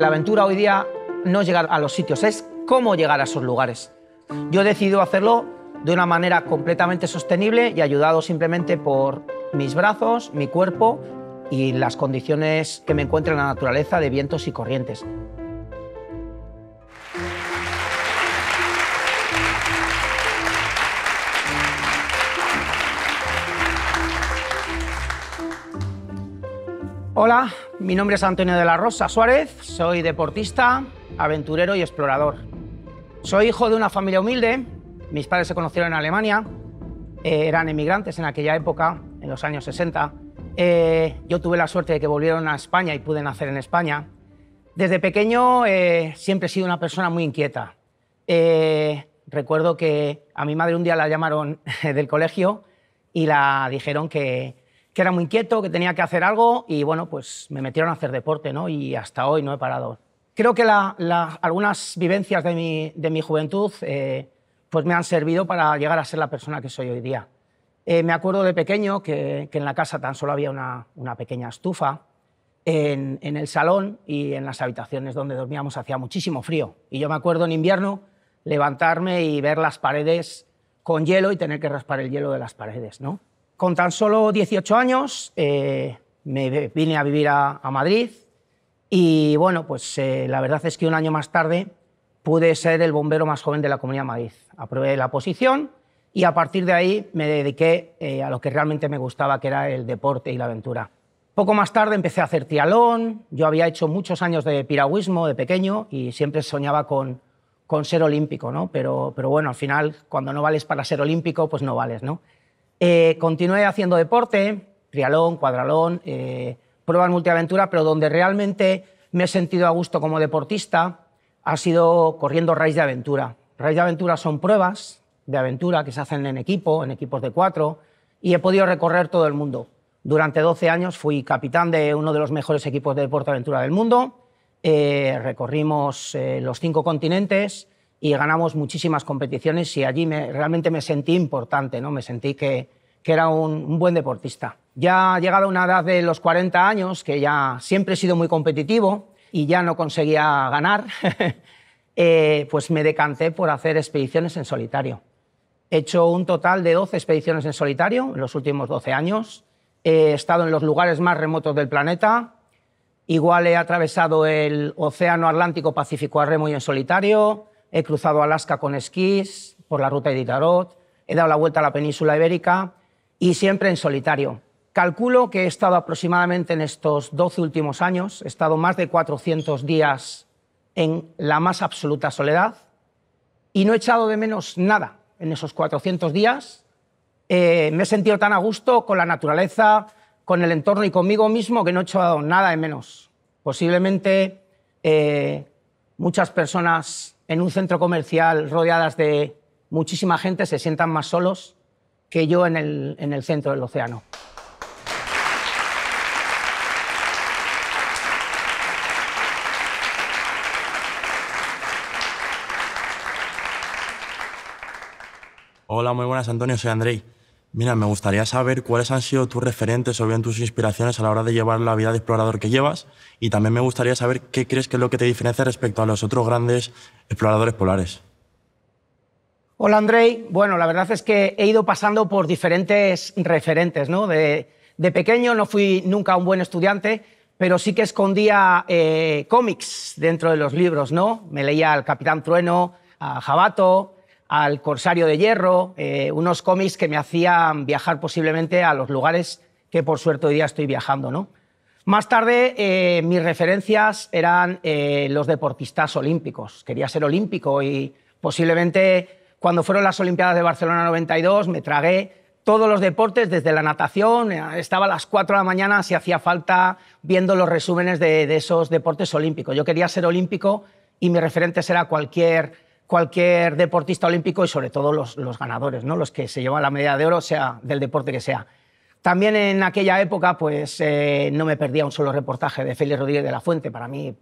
La aventura hoy día no es llegar a los sitios, es cómo llegar a esos lugares. Yo he decidido hacerlo de una manera completamente sostenible y ayudado simplemente por mis brazos, mi cuerpo y las condiciones que me encuentra en la naturaleza de vientos y corrientes. Hola, mi nombre es Antonio de la Rosa Suárez, soy deportista, aventurero y explorador. Soy hijo de una familia humilde, mis padres se conocieron en Alemania, eh, eran emigrantes en aquella época, en los años 60. Eh, yo tuve la suerte de que volvieron a España y pude nacer en España. Desde pequeño eh, siempre he sido una persona muy inquieta. recuerdo que a mi madre un día la llamaron del colegio y la dijeron que que era muy inquieto, que tenía que hacer algo y bueno, pues me metieron a hacer deporte, ¿no? Y hasta hoy no he parado. Creo que algunas vivencias de mi, de mi juventud eh, pues me han servido para llegar a ser la persona que soy hoy día. Eh, me acuerdo de pequeño que, que, en la casa tan solo había una, una pequeña estufa en, en, el salón y en las habitaciones donde dormíamos hacía muchísimo frío. Y yo me acuerdo en invierno levantarme y ver las paredes con hielo y tener que raspar el hielo de las paredes, ¿no? Con tan solo 18 años eh, me vine a vivir a, Madrid y bueno, pues eh, la verdad es que un año más tarde pude ser el bombero más joven de la Comunidad de Madrid. Aprobé la posición y a partir de ahí me dediqué eh, a lo que realmente me gustaba, que era el deporte y la aventura. Poco más tarde empecé a hacer tialón yo había hecho muchos años de piragüismo de pequeño y siempre soñaba con, ser olímpico, ¿no? Pero, pero bueno, al final, cuando no vales para ser olímpico, pues no vales, ¿no? Eh, continué haciendo deporte, trialón, cuadralón, eh, pruebas multiaventura, pero donde realmente me he sentido a gusto como deportista ha sido corriendo raíz de aventura. Raíz de aventura son pruebas de aventura que se hacen en equipo, en equipos de cuatro, y he podido recorrer todo el mundo. Durante 12 años fui capitán de uno de los mejores equipos de deporte aventura del mundo. Eh, recorrimos los cinco continentes, y ganamos muchísimas competiciones y allí realmente me sentí importante, ¿no? me sentí que, era un, buen deportista. Ya llegado a una edad de los 40 años, que ya siempre he sido muy competitivo y ya no conseguía ganar, eh, pues me decanté por hacer expediciones en solitario. He hecho un total de 12 expediciones en solitario en los últimos 12 años. He estado en los lugares más remotos del planeta. Igual he atravesado el Océano Atlántico Pacífico a remo y en solitario he cruzado Alaska con esquís por la ruta de Ditarot, he dado la vuelta a la península ibérica y siempre en solitario. Calculo que he estado aproximadamente en estos 12 últimos años, he estado más de 400 días en la más absoluta soledad y no he echado de menos nada en esos 400 días. Eh, me he sentido tan a gusto con la naturaleza, con el entorno y conmigo mismo que no he echado nada de menos. Posiblemente eh, muchas personas en un centro comercial rodeadas de muchísima gente se sientan más solos que yo en el, centro del océano. Hola, muy buenas, Antonio. Soy Andrei. Mira, me gustaría saber cuáles han sido tus referentes o bien tus inspiraciones a la hora de llevar la vida de explorador que llevas y también me gustaría saber qué crees que es lo que te diferencia respecto a los otros grandes exploradores polares. Hola Andrei, bueno, la verdad es que he ido pasando por diferentes referentes, ¿no? De, pequeño no fui nunca un buen estudiante, pero sí que escondía eh, cómics dentro de los libros, ¿no? Me leía al Capitán Trueno, a Jabato, al Corsario de Hierro, eh, unos cómics que me hacían viajar posiblemente a los lugares que por suerte hoy día estoy viajando. ¿no? Más tarde, eh, mis referencias eran eh, los deportistas olímpicos. Quería ser olímpico y posiblemente cuando fueron las Olimpiadas de Barcelona 92 me tragué todos los deportes, desde la natación, estaba a las 4 de la mañana si hacía falta viendo los resúmenes de, esos deportes olímpicos. Yo quería ser olímpico y mi referente era cualquier cualquier deportista olímpico y sobre todo los, ganadores, ¿no? los que se llevan la medalla de oro, sea del deporte que sea. También en aquella época pues, eh, no me perdía un solo reportaje de Félix Rodríguez de la Fuente. Para mí,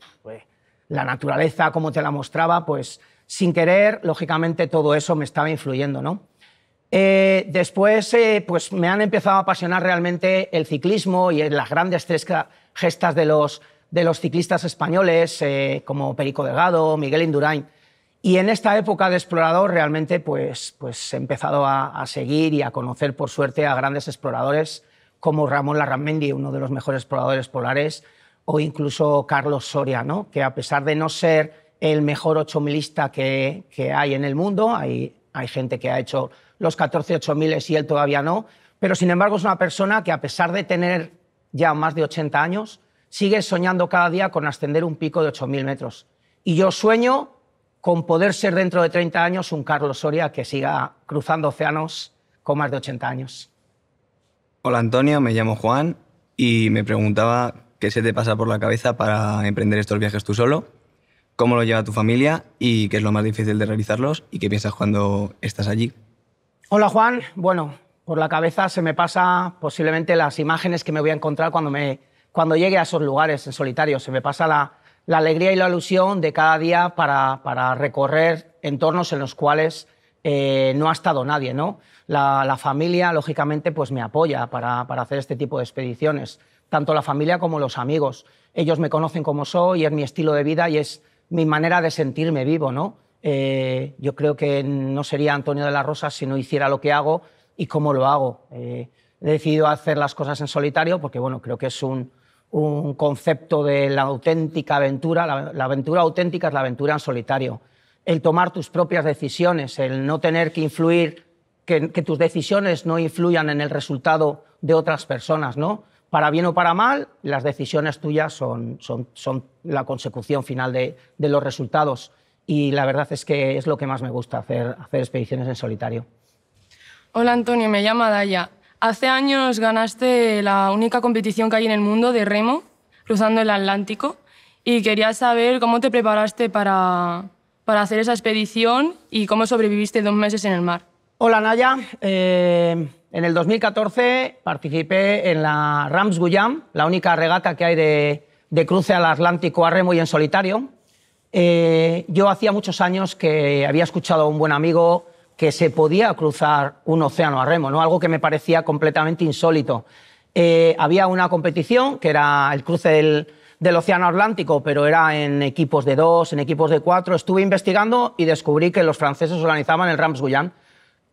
la naturaleza, como te la mostraba, pues sin querer, lógicamente, todo eso me estaba influyendo. ¿no? Eh, después eh, pues, me han empezado a apasionar realmente el ciclismo y las grandes tres gestas de los, de los ciclistas españoles, como Perico Delgado, Miguel Indurain y en esta época de explorador realmente pues, pues he empezado a, seguir y a conocer por suerte a grandes exploradores como Ramón Larramendi, uno de los mejores exploradores polares, o incluso Carlos Soria, ¿no? que a pesar de no ser el mejor ochomilista que, que hay en el mundo, hay, hay gente que ha hecho los 14 8000 y él todavía no, pero sin embargo es una persona que a pesar de tener ya más de 80 años, sigue soñando cada día con ascender un pico de 8000 metros. Y yo sueño con poder ser dentro de 30 años un Carlos Soria que siga cruzando océanos con más de 80 años. Hola Antonio, me llamo Juan y me preguntaba qué se te pasa por la cabeza para emprender estos viajes tú solo, cómo lo lleva tu familia y qué es lo más difícil de realizarlos y qué piensas cuando estás allí. Hola Juan, bueno, por la cabeza se me pasa posiblemente las imágenes que me voy a encontrar cuando, me, cuando llegue a esos lugares en solitario, se me pasa la, la alegría y la ilusión de cada día para, para recorrer entornos en los cuales eh, no ha estado nadie. ¿no? La, familia, lógicamente, pues me apoya para, hacer este tipo de expediciones, tanto la familia como los amigos. Ellos me conocen como soy, es mi estilo de vida y es mi manera de sentirme vivo. ¿no? Eh, yo creo que no sería Antonio de la Rosa si no hiciera lo que hago y cómo lo hago. Eh, he decidido hacer las cosas en solitario porque bueno, creo que es un, un concepto de la auténtica aventura. La, aventura auténtica es la aventura en solitario. El tomar tus propias decisiones, el no tener que influir, que, tus decisiones no influyan en el resultado de otras personas, ¿no? Para bien o para mal, las decisiones tuyas son, son, la consecución final de, de, los resultados. Y la verdad es que es lo que más me gusta hacer, hacer expediciones en solitario. Hola Antonio, me llama Daya. Hace años ganaste la única competición que hay en el mundo de remo, cruzando el Atlántico, y quería saber cómo te preparaste para, para hacer esa expedición y cómo sobreviviste dos meses en el mar. Hola Naya, eh, en el 2014 participé en la Rams Guyam, la única regata que hay de, de cruce al Atlántico a remo y en solitario. Eh, yo hacía muchos años que había escuchado a un buen amigo que se podía cruzar un océano a remo, ¿no? algo que me parecía completamente insólito. Eh, había una competición que era el cruce del, Océano Atlántico, pero era en equipos de dos, en equipos de cuatro. Estuve investigando y descubrí que los franceses organizaban el Rams Guyan,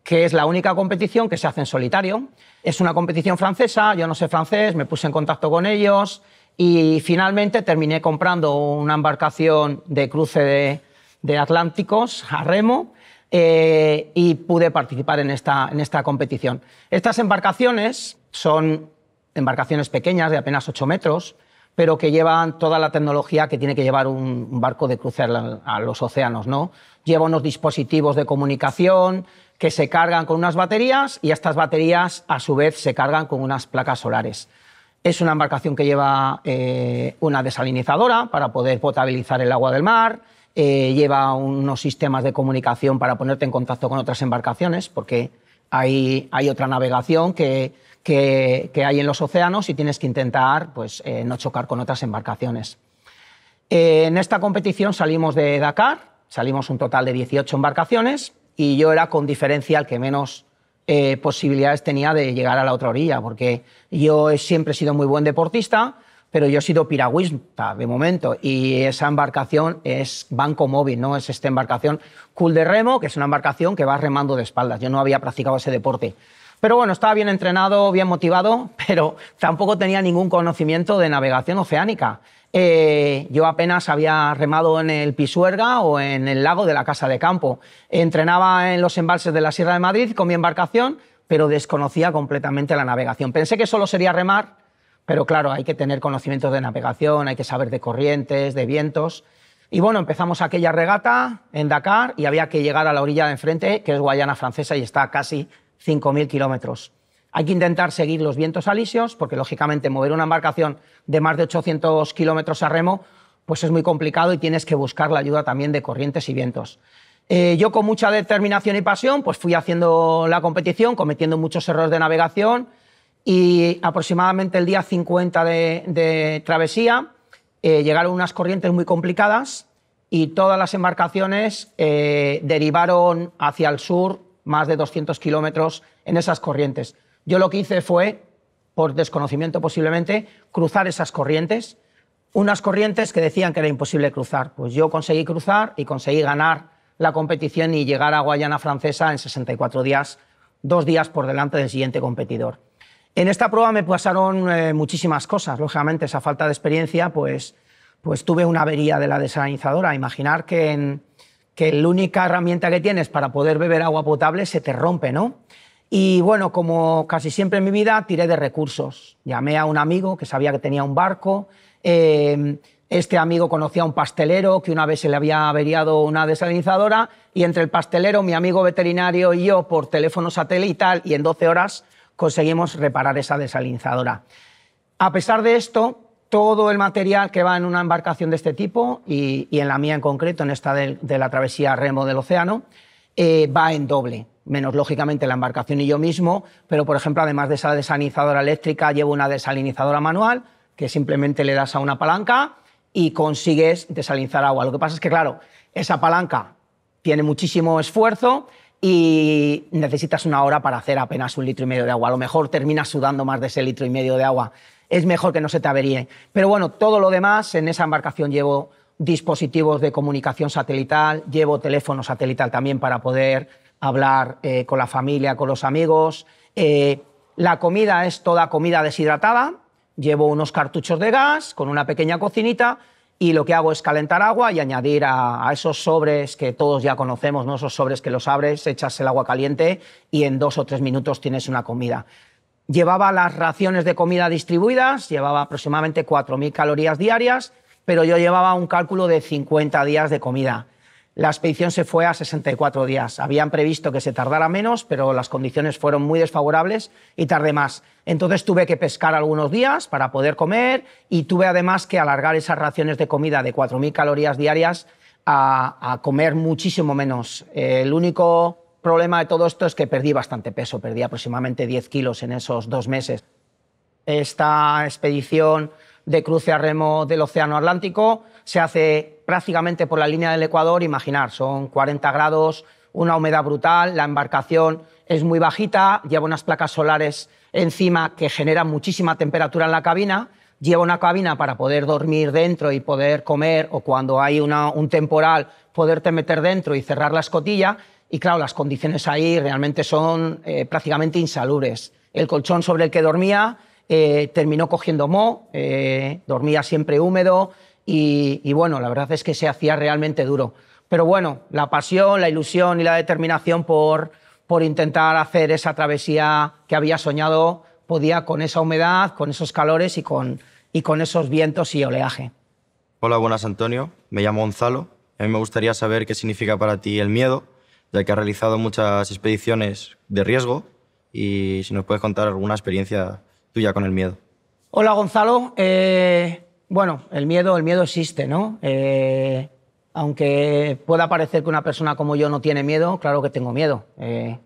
que es la única competición que se hace en solitario. Es una competición francesa, yo no sé francés, me puse en contacto con ellos y finalmente terminé comprando una embarcación de cruce de, de Atlánticos a remo eh, y pude participar en esta, competición. Estas embarcaciones son embarcaciones pequeñas de apenas 8 metros, pero que llevan toda la tecnología que tiene que llevar un barco de crucer a los océanos. ¿no? Lleva unos dispositivos de comunicación que se cargan con unas baterías y estas baterías a su vez se cargan con unas placas solares. Es una embarcación que lleva eh, una desalinizadora para poder potabilizar el agua del mar, eh, lleva unos sistemas de comunicación para ponerte en contacto con otras embarcaciones, porque hay, hay otra navegación que, que, hay en los océanos y tienes que intentar pues, eh, no chocar con otras embarcaciones. Eh, en esta competición salimos de Dakar, salimos un total de 18 embarcaciones y yo era con diferencia el que menos posibilidades tenía de llegar a la otra orilla, porque yo he siempre he sido muy buen deportista pero yo he sido piragüista de momento y esa embarcación es banco móvil, no es esta embarcación cool de remo, que es una embarcación que va remando de espaldas. Yo no había practicado ese deporte. Pero bueno, estaba bien entrenado, bien motivado, pero tampoco tenía ningún conocimiento de navegación oceánica. Eh, yo apenas había remado en el Pisuerga o en el lago de la Casa de Campo. Entrenaba en los embalses de la Sierra de Madrid con mi embarcación, pero desconocía completamente la navegación. Pensé que solo sería remar pero claro, hay que tener conocimientos de navegación, hay que saber de corrientes, de vientos. Y bueno, empezamos aquella regata en Dakar y había que llegar a la orilla de enfrente, que es Guayana Francesa y está a casi 5.000 kilómetros. Hay que intentar seguir los vientos alisios, porque lógicamente mover una embarcación de más de 800 kilómetros a remo pues es muy complicado y tienes que buscar la ayuda también de corrientes y vientos. Eh, yo con mucha determinación y pasión pues fui haciendo la competición, cometiendo muchos errores de navegación, y aproximadamente el día 50 de, travesía eh, llegaron unas corrientes muy complicadas y todas las embarcaciones eh, derivaron hacia el sur más de 200 kilómetros en esas corrientes. Yo lo que hice fue, por desconocimiento posiblemente, cruzar esas corrientes, unas corrientes que decían que era imposible cruzar. Pues yo conseguí cruzar y conseguí ganar la competición y llegar a Guayana Francesa en 64 días, dos días por delante del siguiente competidor. En esta prueba me pasaron eh, muchísimas cosas. Lógicamente, esa falta de experiencia, pues, pues, tuve una avería de la desalinizadora. Imaginar que, que la única herramienta que tienes para poder beber agua potable se te rompe, ¿no? Y bueno, como casi siempre en mi vida, tiré de recursos. Llamé a un amigo que sabía que tenía un barco. Eh, este amigo conocía a un pastelero que una vez se le había averiado una desalinizadora y entre el pastelero, mi amigo veterinario y yo por teléfono satelital y en 12 horas conseguimos reparar esa desalinizadora. A pesar de esto, todo el material que va en una embarcación de este tipo y, en la mía en concreto, en esta de, la travesía remo del océano, eh, va en doble, menos lógicamente la embarcación y yo mismo, pero por ejemplo, además de esa desalinizadora eléctrica, llevo una desalinizadora manual que simplemente le das a una palanca y consigues desalinizar agua. Lo que pasa es que, claro, esa palanca tiene muchísimo esfuerzo, y necesitas una hora para hacer apenas un litro y medio de agua. A lo mejor terminas sudando más de ese litro y medio de agua. Es mejor que no se te averíe. Pero bueno, todo lo demás, en esa embarcación llevo dispositivos de comunicación satelital, llevo teléfono satelital también para poder hablar eh, con la familia, con los amigos. Eh, la comida es toda comida deshidratada. Llevo unos cartuchos de gas con una pequeña cocinita y lo que hago es calentar agua y añadir a, esos sobres que todos ya conocemos, ¿no? esos sobres que los abres, echas el agua caliente y en dos o tres minutos tienes una comida. Llevaba las raciones de comida distribuidas, llevaba aproximadamente 4.000 calorías diarias, pero yo llevaba un cálculo de 50 días de comida. La expedición se fue a 64 días. Habían previsto que se tardara menos, pero las condiciones fueron muy desfavorables y tardé más. Entonces tuve que pescar algunos días para poder comer y tuve además que alargar esas raciones de comida de 4.000 calorías diarias a, comer muchísimo menos. El único problema de todo esto es que perdí bastante peso, perdí aproximadamente 10 kilos en esos dos meses. Esta expedición de cruce a remo del Océano Atlántico se hace prácticamente por la línea del Ecuador, imaginar, son 40 grados, una humedad brutal, la embarcación es muy bajita, lleva unas placas solares encima que generan muchísima temperatura en la cabina, lleva una cabina para poder dormir dentro y poder comer, o cuando hay un temporal, poderte meter dentro y cerrar la escotilla. Y claro, las condiciones ahí realmente son eh, prácticamente insalubres. El colchón sobre el que dormía eh, terminó cogiendo mo, eh, dormía siempre húmedo, y, bueno, la verdad es que se hacía realmente duro. Pero bueno, la pasión, la ilusión y la determinación por, por intentar hacer esa travesía que había soñado podía con esa humedad, con esos calores y con, con esos vientos y oleaje. Hola, buenas Antonio. Me llamo Gonzalo. A mí me gustaría saber qué significa para ti el miedo, ya que has realizado muchas expediciones de riesgo y si nos puedes contar alguna experiencia tuya con el miedo. Hola Gonzalo. Eh, bueno, el miedo, el miedo existe, ¿no? Eh, aunque pueda parecer que una persona como yo no tiene miedo, claro que tengo miedo. Eh,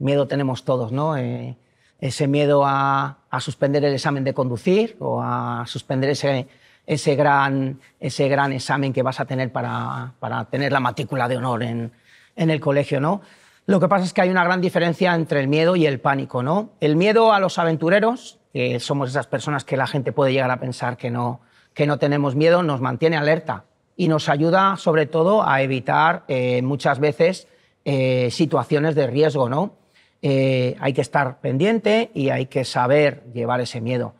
miedo tenemos todos, ¿no? Eh, ese miedo a, suspender el examen de conducir o a suspender ese, ese, gran, ese gran examen que vas a tener para, tener la matrícula de honor en, el colegio, ¿no? Lo que pasa es que hay una gran diferencia entre el miedo y el pánico, ¿no? El miedo a los aventureros, que somos esas personas que la gente puede llegar a pensar que no, que no tenemos miedo nos mantiene alerta y nos ayuda sobre todo a evitar eh, muchas veces eh, situaciones de riesgo. ¿no? Eh, hay que estar pendiente y hay que saber llevar ese miedo.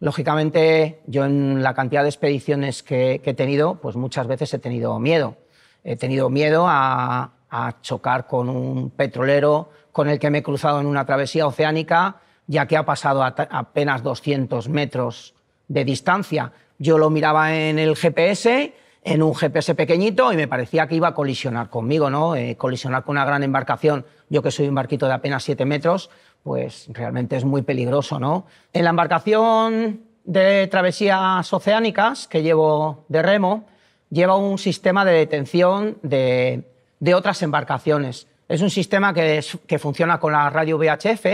Lógicamente, yo en la cantidad de expediciones que, he tenido, pues muchas veces he tenido miedo. He tenido miedo a, chocar con un petrolero con el que me he cruzado en una travesía oceánica, ya que ha pasado apenas 200 metros de distancia. Yo lo miraba en el GPS, en un GPS pequeñito, y me parecía que iba a colisionar conmigo, ¿no? Eh, colisionar con una gran embarcación, yo que soy un barquito de apenas 7 metros, pues realmente es muy peligroso, ¿no? En la embarcación de travesías oceánicas que llevo de remo, lleva un sistema de detención de, otras embarcaciones. Es un sistema que, que funciona con la radio VHF,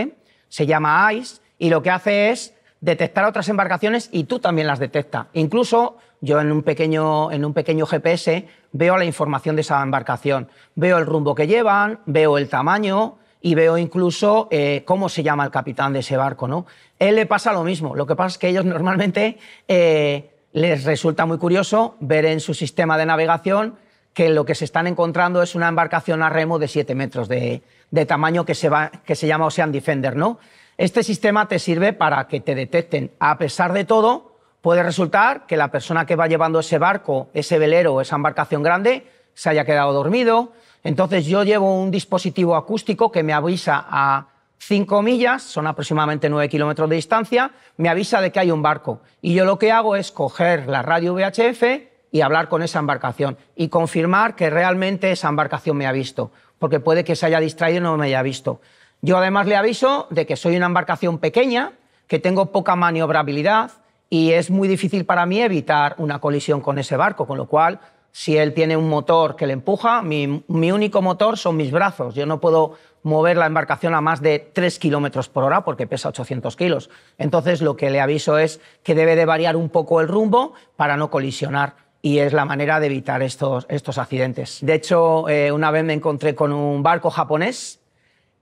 se llama ICE, y lo que hace es detectar otras embarcaciones y tú también las detectas. Incluso yo en un pequeño, en un pequeño GPS veo la información de esa embarcación, veo el rumbo que llevan, veo el tamaño y veo incluso eh, cómo se llama el capitán de ese barco. ¿no? Él le pasa lo mismo, lo que pasa es que ellos normalmente eh, les resulta muy curioso ver en su sistema de navegación que lo que se están encontrando es una embarcación a remo de 7 metros de, tamaño que se, va, que se llama Ocean Defender. ¿no? Este sistema te sirve para que te detecten. A pesar de todo, puede resultar que la persona que va llevando ese barco, ese velero, esa embarcación grande, se haya quedado dormido. Entonces yo llevo un dispositivo acústico que me avisa a 5 millas, son aproximadamente 9 kilómetros de distancia, me avisa de que hay un barco. Y yo lo que hago es coger la radio VHF y hablar con esa embarcación y confirmar que realmente esa embarcación me ha visto, porque puede que se haya distraído y no me haya visto. Yo además le aviso de que soy una embarcación pequeña, que tengo poca maniobrabilidad y es muy difícil para mí evitar una colisión con ese barco, con lo cual si él tiene un motor que le empuja, mi, único motor son mis brazos. Yo no puedo mover la embarcación a más de 3 kilómetros por hora porque pesa 800 kilos. Entonces, lo que le aviso es que debe de variar un poco el rumbo para no colisionar y es la manera de evitar estos, estos accidentes. De hecho, eh, una vez me encontré con un barco japonés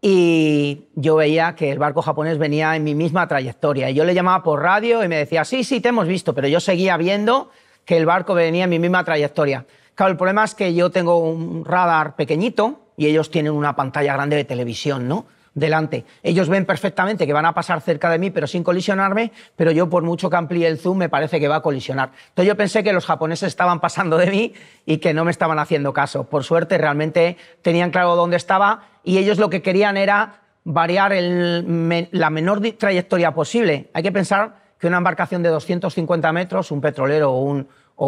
y yo veía que el barco japonés venía en mi misma trayectoria. Y yo le llamaba por radio y me decía, sí, sí, te hemos visto, pero yo seguía viendo que el barco venía en mi misma trayectoria. Claro, el problema es que yo tengo un radar pequeñito y ellos tienen una pantalla grande de televisión, ¿no? delante. Ellos ven perfectamente que van a pasar cerca de mí, pero sin colisionarme, pero yo por mucho que amplíe el zoom me parece que va a colisionar. Entonces yo pensé que los japoneses estaban pasando de mí y que no me estaban haciendo caso. Por suerte realmente tenían claro dónde estaba y ellos lo que querían era variar la menor trayectoria posible. Hay que pensar que una embarcación de 250 metros, un petrolero o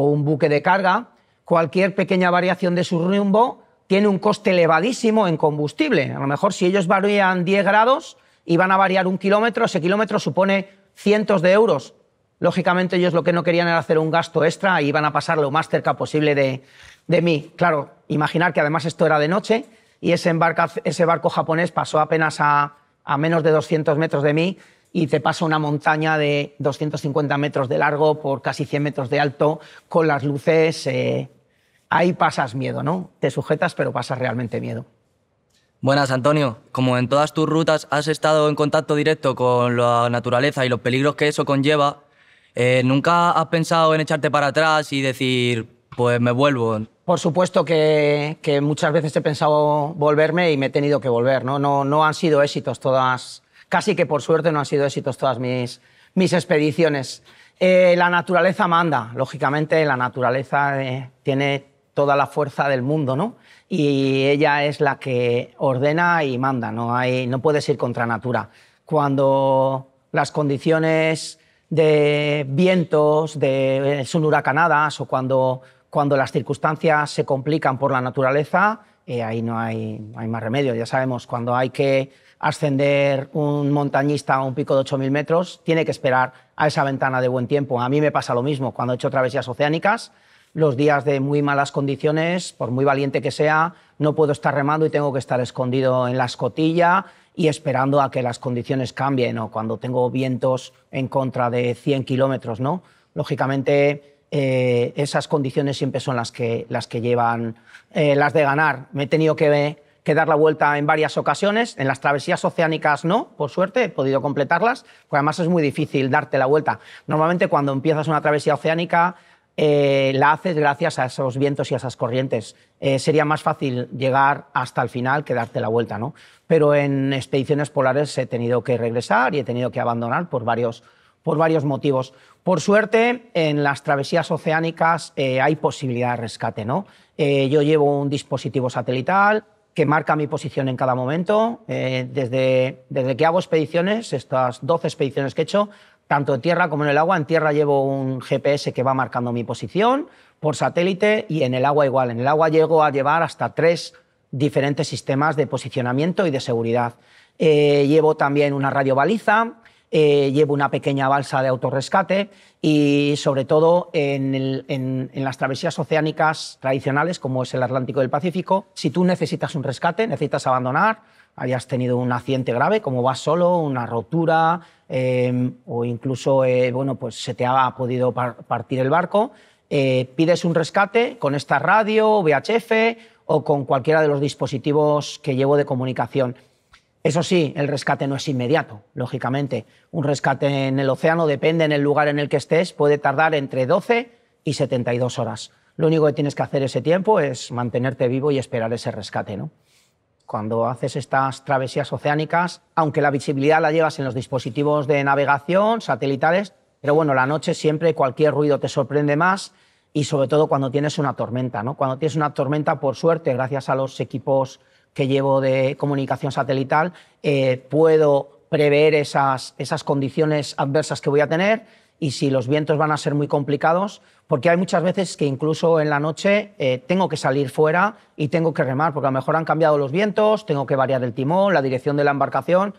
un buque de carga, cualquier pequeña variación de su rumbo tiene un coste elevadísimo en combustible. A lo mejor si ellos varían 10 grados y van a variar un kilómetro, ese kilómetro supone cientos de euros. Lógicamente ellos lo que no querían era hacer un gasto extra y iban a pasar lo más cerca posible de, mí. Claro, imaginar que además esto era de noche y ese, barco japonés pasó apenas a, menos de 200 metros de mí y te pasa una montaña de 250 metros de largo por casi 100 metros de alto con las luces eh, ahí pasas miedo, ¿no? Te sujetas, pero pasas realmente miedo. Buenas, Antonio. Como en todas tus rutas has estado en contacto directo con la naturaleza y los peligros que eso conlleva, eh, ¿nunca has pensado en echarte para atrás y decir, pues me vuelvo? Por supuesto que, muchas veces he pensado volverme y me he tenido que volver, ¿no? No, no han sido éxitos todas, casi que por suerte no han sido éxitos todas mis, mis expediciones. Eh, la naturaleza manda, lógicamente la naturaleza eh, tiene toda la fuerza del mundo, ¿no? Y ella es la que ordena y manda, no, Hay, no puedes ir contra natura. Cuando las condiciones de vientos, de eh, son huracanadas o cuando, cuando las circunstancias se complican por la naturaleza, eh, ahí no hay, hay más remedio. Ya sabemos, cuando hay que ascender un montañista a un pico de 8.000 metros, tiene que esperar a esa ventana de buen tiempo. A mí me pasa lo mismo. Cuando he hecho travesías oceánicas, los días de muy malas condiciones, por muy valiente que sea, no puedo estar remando y tengo que estar escondido en la escotilla y esperando a que las condiciones cambien o cuando tengo vientos en contra de 100 kilómetros, ¿no? Lógicamente, eh, esas condiciones siempre son las que, las que llevan, eh, las de ganar. Me he tenido que, que dar la vuelta en varias ocasiones, en las travesías oceánicas no, por suerte he podido completarlas, porque además es muy difícil darte la vuelta. Normalmente cuando empiezas una travesía oceánica eh, la haces gracias a esos vientos y a esas corrientes. Eh, sería más fácil llegar hasta el final que darte la vuelta, ¿no? Pero en expediciones polares he tenido que regresar y he tenido que abandonar por varios, por varios motivos. Por suerte, en las travesías oceánicas eh, hay posibilidad de rescate, ¿no? yo llevo un dispositivo satelital que marca mi posición en cada momento. desde, desde que hago expediciones, estas 12 expediciones que he hecho, tanto en tierra como en el agua. En tierra llevo un GPS que va marcando mi posición por satélite y en el agua igual. En el agua llego a llevar hasta tres diferentes sistemas de posicionamiento y de seguridad. Eh, llevo también una radio baliza, eh, llevo una pequeña balsa de autorrescate y sobre todo en, en, las travesías oceánicas tradicionales como es el Atlántico y el Pacífico, si tú necesitas un rescate, necesitas abandonar hayas tenido un accidente grave, como vas solo, una rotura, em, o incluso eh, bueno, pues se te ha podido partir el barco, eh, pides un rescate con esta radio, VHF o con cualquiera de los dispositivos que llevo de comunicación. Eso sí, el rescate no es inmediato, lógicamente. Un rescate en el océano, depende en el lugar en el que estés, puede tardar entre 12 y 72 horas. Lo único que tienes que hacer ese tiempo es mantenerte vivo y esperar ese rescate, ¿no? cuando haces estas travesías oceánicas, aunque la visibilidad la llevas en los dispositivos de navegación, satelitales, pero bueno, la noche siempre cualquier ruido te sorprende más y sobre todo cuando tienes una tormenta, ¿no? Cuando tienes una tormenta, por suerte, gracias a los equipos que llevo de comunicación satelital, eh, puedo prever esas, esas condiciones adversas que voy a tener y si los vientos van a ser muy complicados, porque hay muchas veces que incluso en la noche eh, tengo que salir fuera y tengo que remar, porque a lo mejor han cambiado los vientos, tengo que variar el timón, la dirección de la embarcación.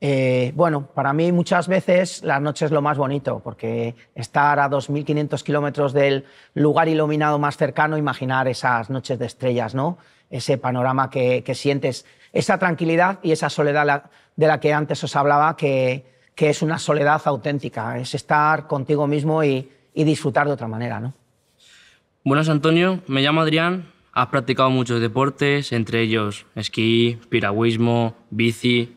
Eh, bueno, para mí muchas veces la noche es lo más bonito, porque estar a 2.500 kilómetros del lugar iluminado más cercano, imaginar esas noches de estrellas, ¿no? ese panorama que, que sientes, esa tranquilidad y esa soledad de la que antes os hablaba, que, que es una soledad auténtica, es estar contigo mismo y, disfrutar de otra manera. ¿no? Buenas, Antonio. Me llamo Adrián. Has practicado muchos deportes, entre ellos esquí, piragüismo, bici.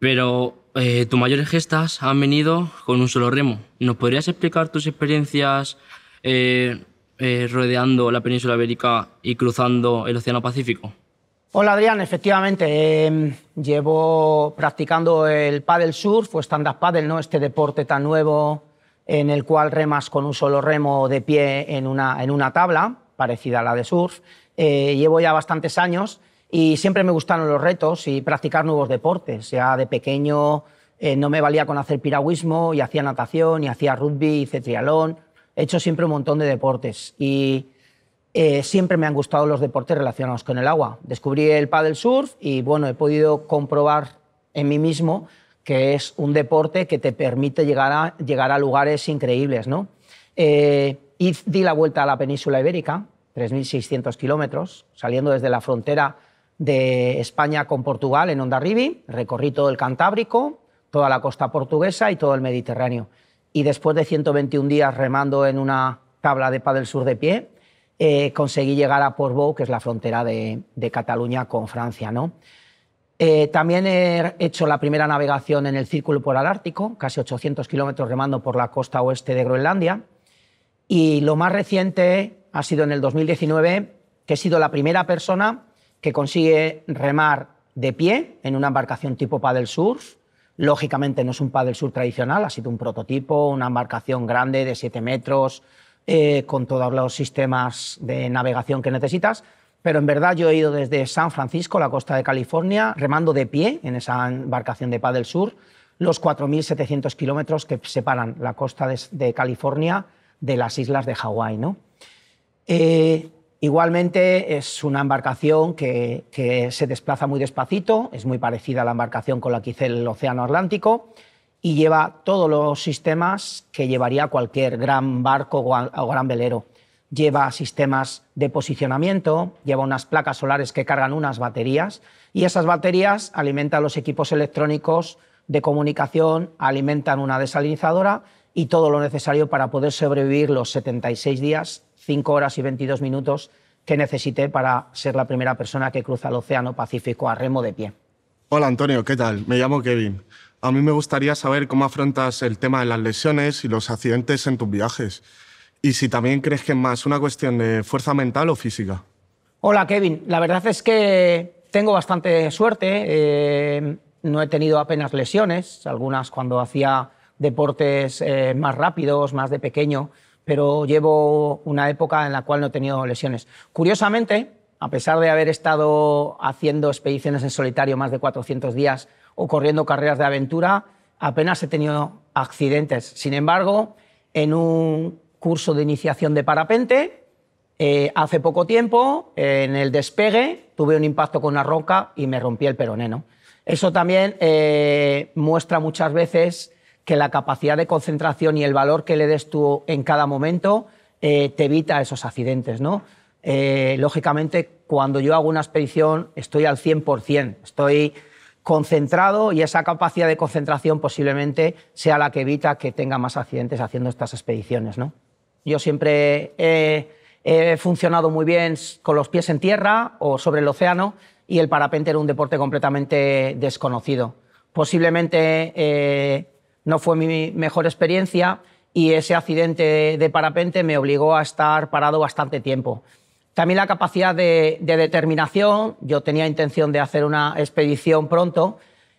Pero eh, tus mayores gestas han venido con un solo remo. ¿Nos podrías explicar tus experiencias eh, eh, rodeando la península ibérica y cruzando el Océano Pacífico? Hola Adrián, efectivamente, em, llevo practicando el paddle surf o stand-up paddle, ¿no? este deporte tan nuevo en el cual remas con un solo remo de pie en una, en una tabla, parecida a la de surf. Eh, llevo ya bastantes años y siempre me gustaron los retos y practicar nuevos deportes. Ya de pequeño eh, no me valía con hacer piragüismo y hacía natación y hacía rugby, hice trialón. He hecho siempre un montón de deportes y eh, siempre me han gustado los deportes relacionados con el agua. Descubrí el paddle surf y bueno, he podido comprobar en mí mismo que es un deporte que te permite llegar a, lugares increíbles. ¿no? y eh, di la vuelta a la península ibérica, 3.600 kilómetros, saliendo desde la frontera de España con Portugal en Ondarribi, recorrí todo el Cantábrico, toda la costa portuguesa y todo el Mediterráneo. Y después de 121 días remando en una tabla de paddle sur de pie, eh, conseguí llegar a Portbou, que es la frontera de, Cataluña con Francia. ¿no? Eh, también he hecho la primera navegación en el Círculo por el Ártico, casi 800 kilómetros remando por la costa oeste de Groenlandia. Y lo más reciente ha sido en el 2019, que he sido la primera persona que consigue remar de pie en una embarcación tipo paddle surf. Lógicamente no es un paddle surf tradicional, ha sido un prototipo, una embarcación grande de 7 metros, eh, con todos los sistemas de navegación que necesitas. Pero en verdad yo he ido desde San Francisco, la costa de California, remando de pie en esa embarcación de Paz del Sur, los 4.700 kilómetros que separan la costa de, California de las islas de Hawái. ¿no? Eh, igualmente es una embarcación que, que, se desplaza muy despacito, es muy parecida a la embarcación con la que hice el Océano Atlántico y lleva todos los sistemas que llevaría cualquier gran barco o gran velero. Lleva sistemas de posicionamiento, lleva unas placas solares que cargan unas baterías y esas baterías alimentan los equipos electrónicos de comunicación, alimentan una desalinizadora y todo lo necesario para poder sobrevivir los 76 días, 5 horas y 22 minutos que necesité para ser la primera persona que cruza el Océano Pacífico a remo de pie. Hola Antonio, ¿qué tal? Me llamo Kevin. A mí me gustaría saber cómo afrontas el tema de las lesiones y los accidentes en tus viajes. Y si también crees que es más una cuestión de fuerza mental o física. Hola Kevin, la verdad es que tengo bastante suerte. Eh, no he tenido apenas lesiones, algunas cuando hacía deportes eh, más rápidos, más de pequeño, pero llevo una época en la cual no he tenido lesiones. Curiosamente, a pesar de haber estado haciendo expediciones en solitario más de 400 días o corriendo carreras de aventura, apenas he tenido accidentes. Sin embargo, en un curso de iniciación de parapente, eh, hace poco tiempo, en el despegue, tuve un impacto con una roca y me rompí el peroneno. Eso también eh, muestra muchas veces que la capacidad de concentración y el valor que le des tú en cada momento eh, te evita esos accidentes. ¿no? lógicamente, cuando yo hago una expedición, estoy al 100%, estoy concentrado y esa capacidad de concentración posiblemente sea la que evita que tenga más accidentes haciendo estas expediciones. ¿no? Yo siempre he, funcionado muy bien con los pies en tierra o sobre el océano y el parapente era un deporte completamente desconocido. Posiblemente eh, no fue mi mejor experiencia y ese accidente de parapente me obligó a estar parado bastante tiempo. También la capacidad de, determinación, yo tenía intención de hacer una expedición pronto,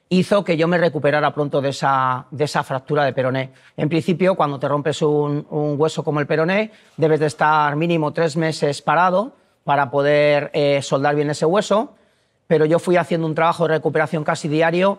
hizo que yo me recuperara pronto de esa, fractura de peroné. En principio, cuando te rompes un, hueso como el peroné, debes de estar mínimo tres meses parado para poder eh, soldar bien ese hueso, pero yo fui haciendo un trabajo de recuperación casi diario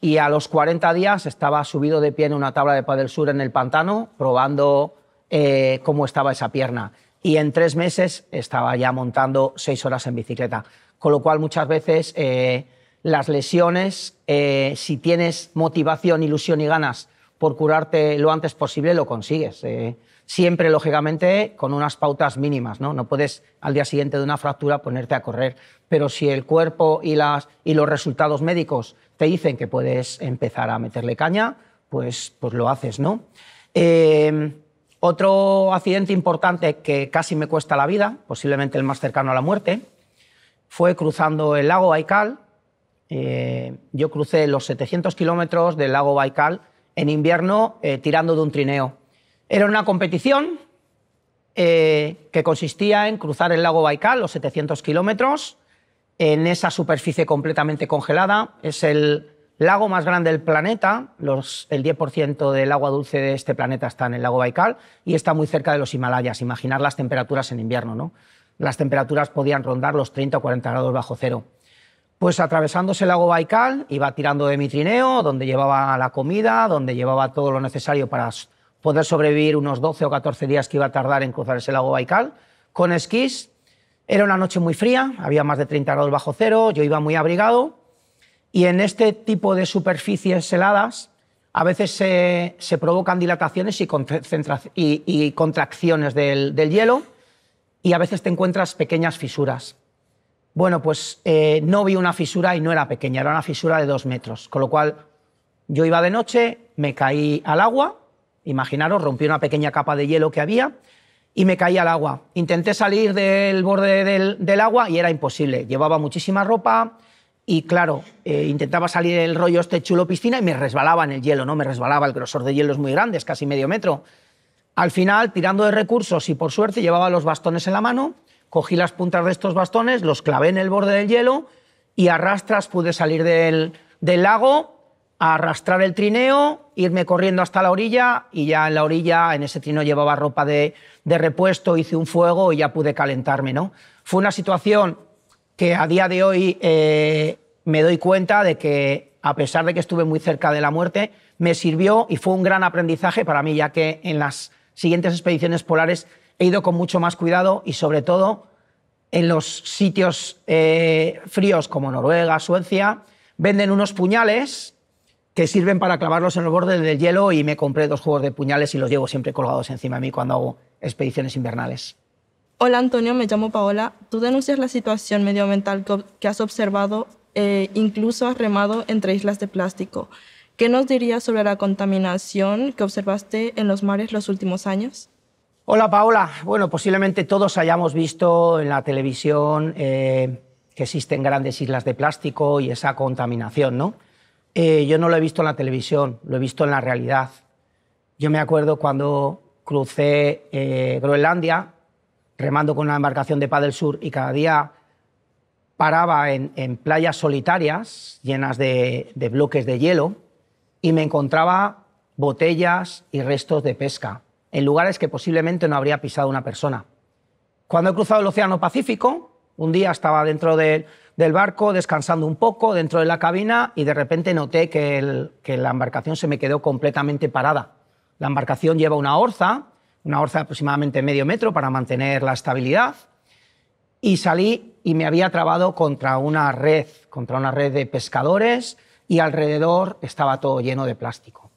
y a los 40 días estaba subido de pie en una tabla de Padel Sur en el pantano, probando eh, cómo estaba esa pierna y en tres meses estaba ya montando seis horas en bicicleta. Con lo cual muchas veces eh, las lesiones, eh, si tienes motivación, ilusión y ganas por curarte lo antes posible, lo consigues. Eh. siempre, lógicamente, con unas pautas mínimas. ¿no? no puedes al día siguiente de una fractura ponerte a correr. Pero si el cuerpo y, las, y los resultados médicos te dicen que puedes empezar a meterle caña, pues, pues lo haces. ¿no? Eh, otro accidente importante que casi me cuesta la vida, posiblemente el más cercano a la muerte, fue cruzando el lago Baikal. Eh, yo crucé los 700 kilómetros del lago Baikal en invierno eh, tirando de un trineo. Era una competición eh, que consistía en cruzar el lago Baikal, los 700 kilómetros, en esa superficie completamente congelada. Es el Lago más grande del planeta, los, el 10% del agua dulce de este planeta está en el lago Baikal y está muy cerca de los Himalayas. Imaginar las temperaturas en invierno, ¿no? Las temperaturas podían rondar los 30 o 40 grados bajo cero. Pues atravesándose el lago Baikal, iba tirando de mi trineo, donde llevaba la comida, donde llevaba todo lo necesario para poder sobrevivir unos 12 o 14 días que iba a tardar en cruzar ese lago Baikal, con esquís. Era una noche muy fría, había más de 30 grados bajo cero, yo iba muy abrigado y en este tipo de superficies heladas, a veces se, provocan dilataciones y, contracciones del, hielo y a veces te encuentras pequeñas fisuras. Bueno, pues eh, no vi una fisura y no era pequeña, era una fisura de dos metros, con lo cual yo iba de noche, me caí al agua, imaginaros, rompí una pequeña capa de hielo que había y me caí al agua. Intenté salir del borde del agua y era imposible. Llevaba muchísima ropa, y claro, eh, intentaba salir del rollo este chulo piscina y me resbalaba en el hielo, ¿no? Me resbalaba, el grosor de hielo es muy grande, es casi medio metro. Al final, tirando de recursos y por suerte llevaba los bastones en la mano, cogí las puntas de estos bastones, los clavé en el borde del hielo y a rastras pude salir del, lago, arrastrar el trineo, irme corriendo hasta la orilla y ya en la orilla, en ese trineo llevaba ropa de, de repuesto, hice un fuego y ya pude calentarme, ¿no? Fue una situación que a día de hoy eh, me doy cuenta de que, a pesar de que estuve muy cerca de la muerte, me sirvió y fue un gran aprendizaje para mí, ya que en las siguientes expediciones polares he ido con mucho más cuidado y, sobre todo, en los sitios eh, fríos como Noruega, Suecia, venden unos puñales que sirven para clavarlos en el borde del hielo y me compré dos juegos de puñales y los llevo siempre colgados encima de mí cuando hago expediciones invernales. Hola Antonio, me llamo Paola. Tú denuncias la situación medioambiental que has observado, eh, incluso has remado entre islas de plástico. ¿Qué nos dirías sobre la contaminación que observaste en los mares los últimos años? Hola Paola. Bueno, posiblemente todos hayamos visto en la televisión eh, que existen grandes islas de plástico y esa contaminación, ¿no? Eh, yo no lo he visto en la televisión, lo he visto en la realidad. Yo me acuerdo cuando crucé Groenlandia, remando con una embarcación de Padel Sur y cada día paraba en, playas solitarias llenas de, bloques de hielo y me encontraba botellas y restos de pesca en lugares que posiblemente no habría pisado una persona. Cuando he cruzado el Océano Pacífico, un día estaba dentro del barco descansando un poco dentro de la cabina y de repente noté que, que la embarcación se me quedó completamente parada. La embarcación lleva una orza una orza de aproximadamente medio metro para mantener la estabilidad. Y salí y me había trabado contra una red, contra una red de pescadores y alrededor estaba todo lleno de plástico.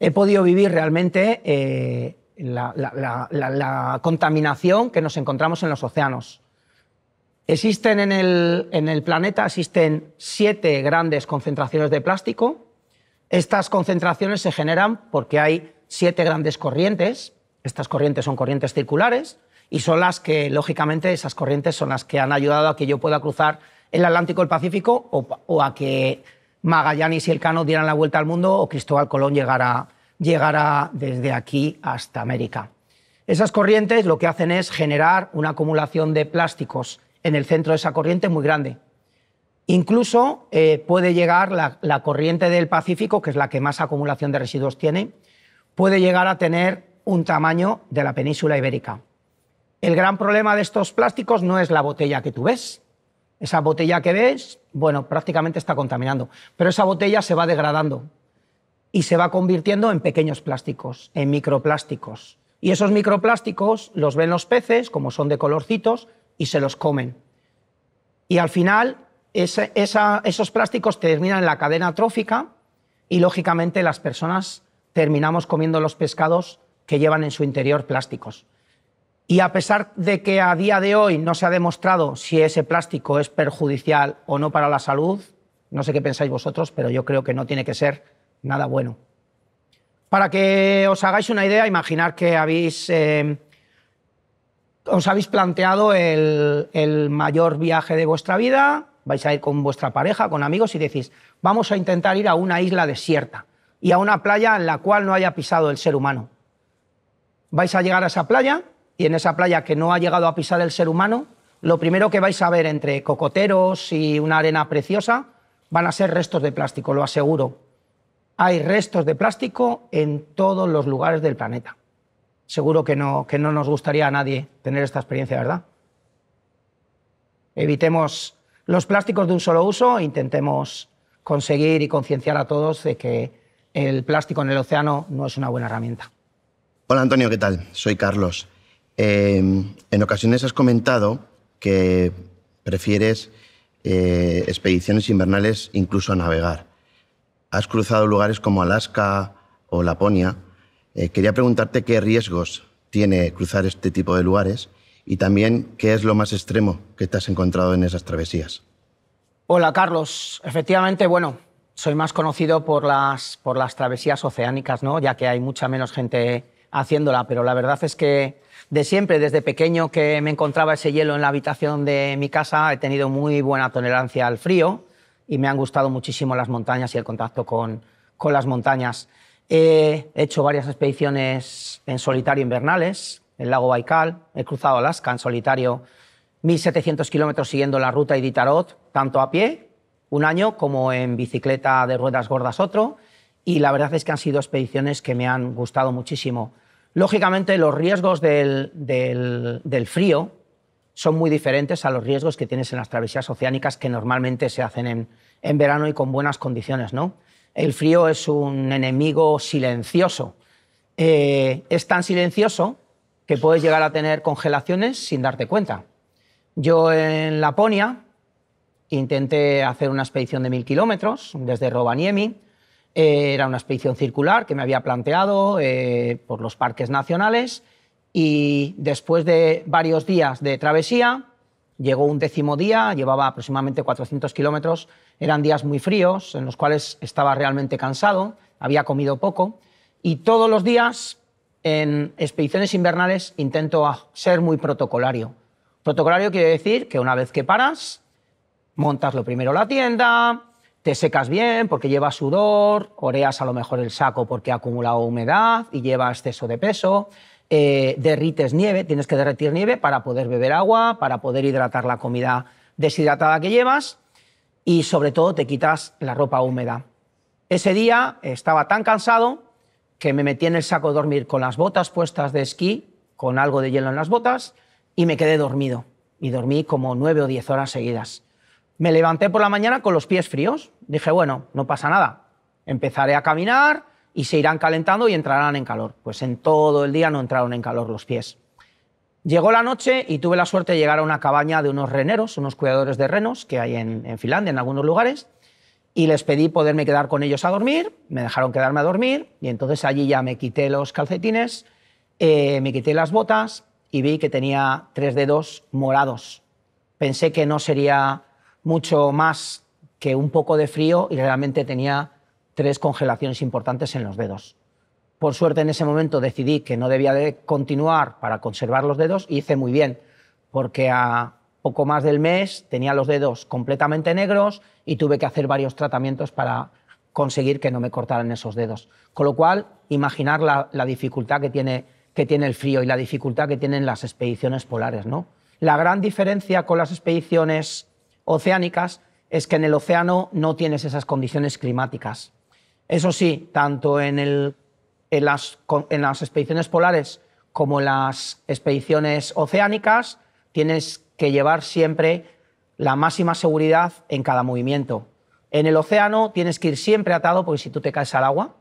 He podido vivir realmente eh, la, la, contaminación que nos encontramos en los océanos. Existen en el, en el planeta existen siete grandes concentraciones de plástico. Estas concentraciones se generan porque hay siete grandes corrientes estas corrientes son corrientes circulares y son las que, lógicamente, esas corrientes son las que han ayudado a que yo pueda cruzar el Atlántico, el Pacífico o, a que Magallanes y Elcano dieran la vuelta al mundo o Cristóbal Colón llegara, llegara desde aquí hasta América. Esas corrientes lo que hacen es generar una acumulación de plásticos en el centro de esa corriente muy grande. Incluso eh, puede llegar la, corriente del Pacífico, que es la que más acumulación de residuos tiene, puede llegar a tener un tamaño de la península ibérica. El gran problema de estos plásticos no es la botella que tú ves. Esa botella que ves, bueno, prácticamente está contaminando, pero esa botella se va degradando y se va convirtiendo en pequeños plásticos, en microplásticos. Y esos microplásticos los ven los peces, como son de colorcitos, y se los comen. Y al final, esos plásticos terminan en la cadena trófica y, lógicamente, las personas terminamos comiendo los pescados que llevan en su interior plásticos. Y a pesar de que a día de hoy no se ha demostrado si ese plástico es perjudicial o no para la salud, no sé qué pensáis vosotros, pero yo creo que no tiene que ser nada bueno. Para que os hagáis una idea, imaginar que habéis, eh, os habéis planteado el mayor viaje de vuestra vida, vais a ir con vuestra pareja, con amigos y decís, vamos a intentar ir a una isla desierta y a una playa en la cual no haya pisado el ser humano vais a llegar a esa playa y en esa playa que no ha llegado a pisar el ser humano, lo primero que vais a ver entre cocoteros y una arena preciosa van a ser restos de plástico, lo aseguro. Hay restos de plástico en todos los lugares del planeta. Seguro que no, que no nos gustaría a nadie tener esta experiencia, ¿verdad? Evitemos los plásticos de un solo uso e intentemos conseguir y concienciar a todos de que el plástico en el océano no es una buena herramienta. Hola Antonio, ¿qué tal? Soy Carlos. Em, en ocasiones has comentado que prefieres eh, expediciones invernales incluso a navegar. Has cruzado lugares como Alaska o Laponia. Eh, quería preguntarte qué riesgos tiene cruzar este tipo de lugares y también qué es lo más extremo que te has encontrado en esas travesías. Hola Carlos, efectivamente, bueno, soy más conocido por las, por las travesías oceánicas, ¿no? ya que hay mucha menos gente haciéndola, pero la verdad es que de siempre, desde pequeño que me encontraba ese hielo en la habitación de mi casa, he tenido muy buena tolerancia al frío y me han gustado muchísimo las montañas y el contacto con, las montañas. He hecho varias expediciones en solitario invernales, el lago Baikal, he cruzado Alaska en solitario 1.700 kilómetros siguiendo la ruta Iditarod, tanto a pie un año como en bicicleta de ruedas gordas otro, y la verdad es que han sido expediciones que me han gustado muchísimo. Lógicamente, los riesgos del, frío son muy diferentes a los riesgos que tienes en las travesías oceánicas que normalmente se hacen en, verano y con buenas condiciones. ¿no? El frío es un enemigo silencioso. Eh, es tan silencioso que puedes llegar a tener congelaciones sin darte cuenta. Yo en Laponia intenté hacer una expedición de mil kilómetros desde Rovaniemi eh, era una expedición circular que me había planteado eh, por los parques nacionales y después de varios días de travesía, llegó un décimo día, llevaba aproximadamente 400 kilómetros, eran días muy fríos en los cuales estaba realmente cansado, había comido poco y todos los días en expediciones invernales intento ser muy protocolario. Protocolario quiere decir que una vez que paras, montas lo primero la tienda, te secas bien porque llevas sudor, oreas a lo mejor el saco porque ha acumulado humedad y lleva exceso de peso, eh, derrites nieve, tienes que derretir nieve para poder beber agua, para poder hidratar la comida deshidratada que llevas y sobre todo te quitas la ropa húmeda. Ese día estaba tan cansado que me metí en el saco a dormir con las botas puestas de esquí, con algo de hielo en las botas y me quedé dormido. Y dormí como nueve o diez horas seguidas. Me levanté por la mañana con los pies fríos. Dije, bueno, no pasa nada. Empezaré a caminar y se irán calentando y entrarán en calor. Pues en todo el día no entraron en calor los pies. Llegó la noche y tuve la suerte de llegar a una cabaña de unos reneros, unos cuidadores de renos que hay en, en Finlandia, en algunos lugares, y les pedí poderme quedar con ellos a dormir. Me dejaron quedarme a dormir y entonces allí ya me quité los calcetines, eh, me quité las botas y vi que tenía tres dedos morados. Pensé que no sería mucho más que un poco de frío y realmente tenía tres congelaciones importantes en los dedos. Por suerte en ese momento decidí que no debía de continuar para conservar los dedos y hice muy bien, porque a poco más del mes tenía los dedos completamente negros y tuve que hacer varios tratamientos para conseguir que no me cortaran esos dedos. Con lo cual, imaginar la, dificultad que tiene, que tiene el frío y la dificultad que tienen las expediciones polares. ¿no? La gran diferencia con las expediciones oceánicas es que en el océano no tienes esas condiciones climáticas. Eso sí, tanto en, las, las expediciones polares como en las expediciones oceánicas, tienes que llevar siempre la máxima seguridad en cada movimiento. En el océano tienes que ir siempre atado porque si tú te caes al agua,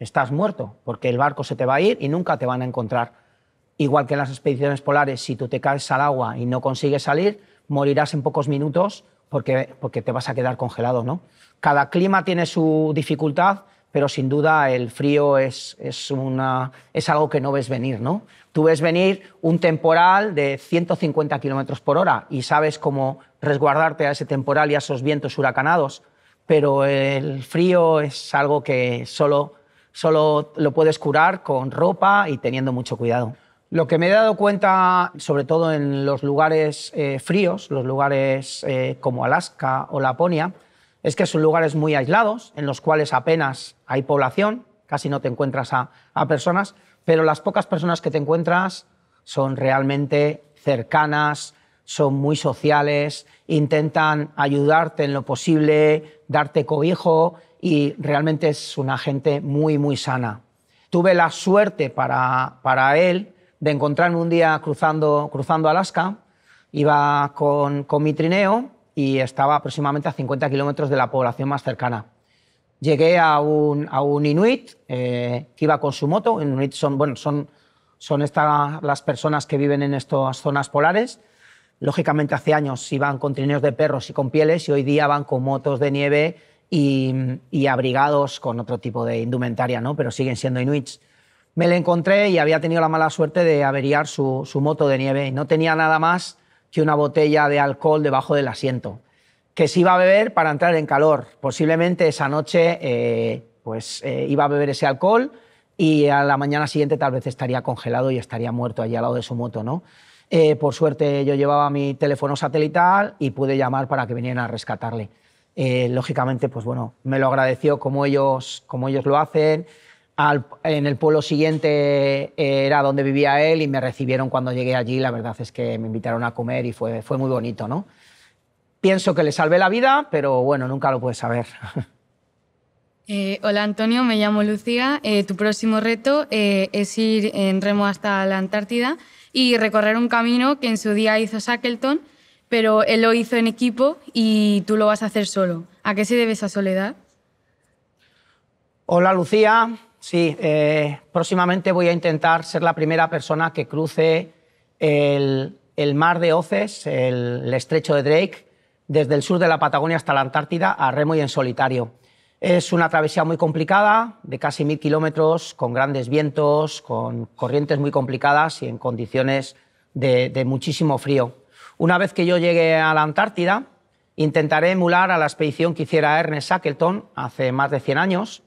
estás muerto, porque el barco se te va a ir y nunca te van a encontrar. Igual que en las expediciones polares, si tú te caes al agua y no consigues salir, morirás en pocos minutos porque, porque te vas a quedar congelado. ¿no? Cada clima tiene su dificultad, pero sin duda el frío es, es, una, es algo que no ves venir. ¿no? Tú ves venir un temporal de 150 kilómetros por hora y sabes cómo resguardarte a ese temporal y a esos vientos huracanados, pero el frío es algo que solo, solo lo puedes curar con ropa y teniendo mucho cuidado. Lo que me he dado cuenta, sobre todo en los lugares eh, fríos, los lugares eh, como Alaska o Laponia, es que son lugares muy aislados, en los cuales apenas hay población, casi no te encuentras a, personas, pero las pocas personas que te encuentras son realmente cercanas, son muy sociales, intentan ayudarte en lo posible, darte cobijo y realmente es una gente muy, muy sana. Tuve la suerte para, para él de encontrarme un día cruzando, cruzando Alaska. Iba con, mi trineo y estaba aproximadamente a 50 kilómetros de la población más cercana. Llegué a un, inuit eh, que iba con su moto. Inuit son, bueno, son, estas las personas que viven en estas zonas polares. Lógicamente, hace años iban con trineos de perros y con pieles y hoy día van con motos de nieve y, y abrigados con otro tipo de indumentaria, ¿no? pero siguen siendo inuits me le encontré y había tenido la mala suerte de averiar su, moto de nieve. y No tenía nada más que una botella de alcohol debajo del asiento, que se iba a beber para entrar en calor. Posiblemente esa noche eh, pues, eh, iba a beber ese alcohol y a la mañana siguiente tal vez estaría congelado y estaría muerto allí al lado de su moto. ¿no? Eh, por suerte yo llevaba mi teléfono satelital y pude llamar para que vinieran a rescatarle. lógicamente, pues bueno, me lo agradeció como ellos, como ellos lo hacen en el pueblo siguiente eh, era donde vivía él y me recibieron cuando llegué allí. La verdad es que me invitaron a comer y fue, fue muy bonito, ¿no? Pienso que le salvé la vida, pero bueno, nunca lo puedes saber. Eh, hola Antonio, me llamo Lucía. Eh, tu próximo reto es ir en remo hasta la Antártida y recorrer un camino que en su día hizo Shackleton, pero él lo hizo en equipo y tú lo vas a hacer solo. ¿A qué se debe esa soledad? Hola Lucía, Sí, eh, próximamente voy a intentar ser la primera persona que cruce el, mar de Oces, el, estrecho de Drake, desde el sur de la Patagonia hasta la Antártida, a remo y en solitario. Es una travesía muy complicada, de casi mil kilómetros, con grandes vientos, con corrientes muy complicadas y en condiciones de, muchísimo frío. Una vez que yo llegue a la Antártida, intentaré emular a la expedición que hiciera Ernest Shackleton hace más de 100 años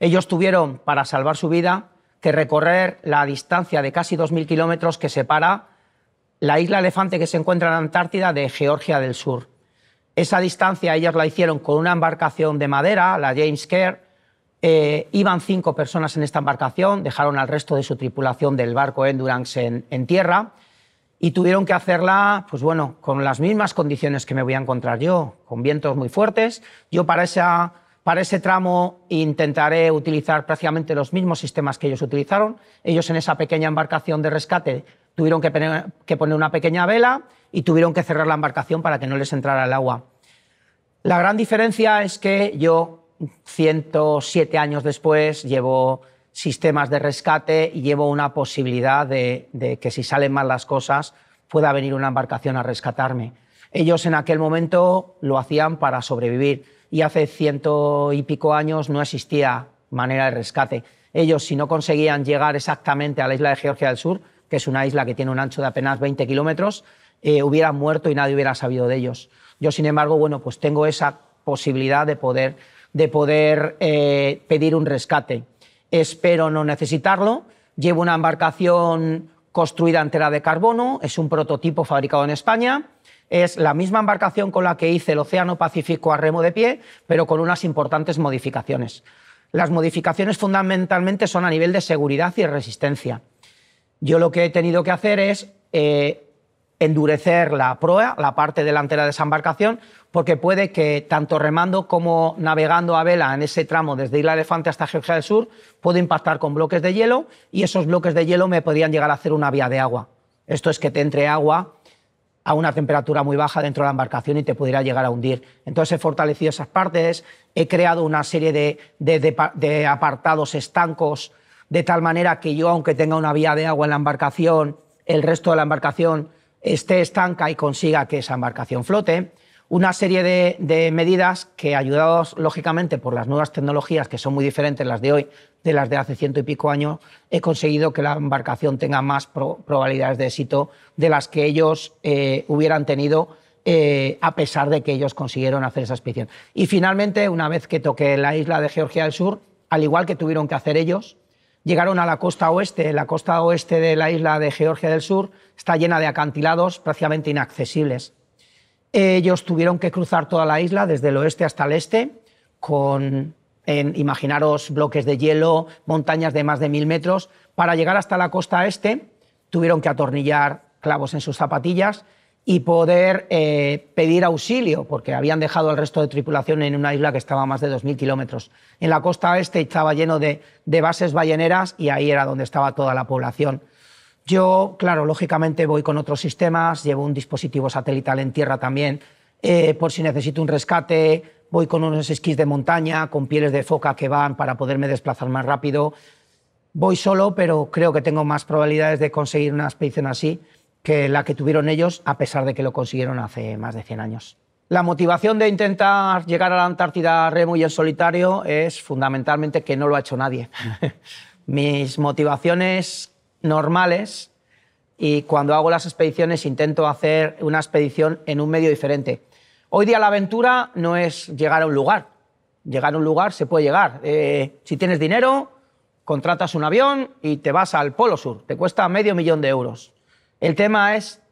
ellos tuvieron, para salvar su vida, que recorrer la distancia de casi 2.000 kilómetros que separa la isla Elefante que se encuentra en Antártida de Georgia del Sur. Esa distancia ellos la hicieron con una embarcación de madera, la James Kerr. Eh, iban cinco personas en esta embarcación, dejaron al resto de su tripulación del barco Endurance en, en tierra y tuvieron que hacerla, pues bueno, con las mismas condiciones que me voy a encontrar yo, con vientos muy fuertes. Yo para esa para ese tramo intentaré utilizar prácticamente los mismos sistemas que ellos utilizaron. Ellos en esa pequeña embarcación de rescate tuvieron que poner una pequeña vela y tuvieron que cerrar la embarcación para que no les entrara el agua. La gran diferencia es que yo, 107 años después, llevo sistemas de rescate y llevo una posibilidad de, que si salen mal las cosas pueda venir una embarcación a rescatarme. Ellos en aquel momento lo hacían para sobrevivir y hace ciento y pico años no existía manera de rescate. Ellos, si no conseguían llegar exactamente a la isla de Georgia del Sur, que es una isla que tiene un ancho de apenas 20 kilómetros, eh, hubieran muerto y nadie hubiera sabido de ellos. Yo, sin embargo, bueno, pues tengo esa posibilidad de poder, de poder eh, pedir un rescate. Espero no necesitarlo. Llevo una embarcación construida entera de carbono, es un prototipo fabricado en España es la misma embarcación con la que hice el Océano Pacífico a remo de pie, pero con unas importantes modificaciones. Las modificaciones fundamentalmente son a nivel de seguridad y resistencia. Yo lo que he tenido que hacer es eh, endurecer la proa, la parte delantera de esa embarcación, porque puede que tanto remando como navegando a vela en ese tramo desde Isla Elefante hasta Georgia del Sur, puedo impactar con bloques de hielo y esos bloques de hielo me podrían llegar a hacer una vía de agua. Esto es que te entre agua a una temperatura muy baja dentro de la embarcación y te pudiera llegar a hundir. Entonces he fortalecido esas partes, he creado una serie de, apartados estancos, de tal manera que yo, aunque tenga una vía de agua en la embarcación, el resto de la embarcación esté estanca y consiga que esa embarcación flote una serie de, medidas que, ayudados lógicamente por las nuevas tecnologías, que son muy diferentes las de hoy de las de hace ciento y pico años, he conseguido que la embarcación tenga más probabilidades de éxito de las que ellos eh, hubieran tenido eh, a pesar de que ellos consiguieron hacer esa expedición. Y finalmente, una vez que toqué la isla de Georgia del Sur, al igual que tuvieron que hacer ellos, llegaron a la costa oeste. La costa oeste de la isla de Georgia del Sur está llena de acantilados prácticamente inaccesibles ellos tuvieron que cruzar toda la isla, desde el oeste hasta el este, con, en, imaginaros, bloques de hielo, montañas de más de mil metros. Para llegar hasta la costa este, tuvieron que atornillar clavos en sus zapatillas y poder eh, pedir auxilio, porque habían dejado al resto de tripulación en una isla que estaba a más de 2.000 kilómetros. En la costa este estaba lleno de, de bases balleneras y ahí era donde estaba toda la población yo, claro, lógicamente voy con otros sistemas, llevo un dispositivo satelital en tierra también, eh, por si necesito un rescate, voy con unos esquís de montaña, con pieles de foca que van para poderme desplazar más rápido. Voy solo, pero creo que tengo más probabilidades de conseguir una expedición así que la que tuvieron ellos, a pesar de que lo consiguieron hace más de 100 años. La motivación de intentar llegar a la Antártida remo y en solitario es fundamentalmente que no lo ha hecho nadie. Mis motivaciones normales y cuando hago las expediciones intento hacer una expedición en un medio diferente. Hoy día la aventura no es llegar a un lugar. Llegar a un lugar se puede llegar. Eh, si tienes dinero, contratas un avión y te vas al Polo Sur. Te cuesta medio millón de euros. El tema es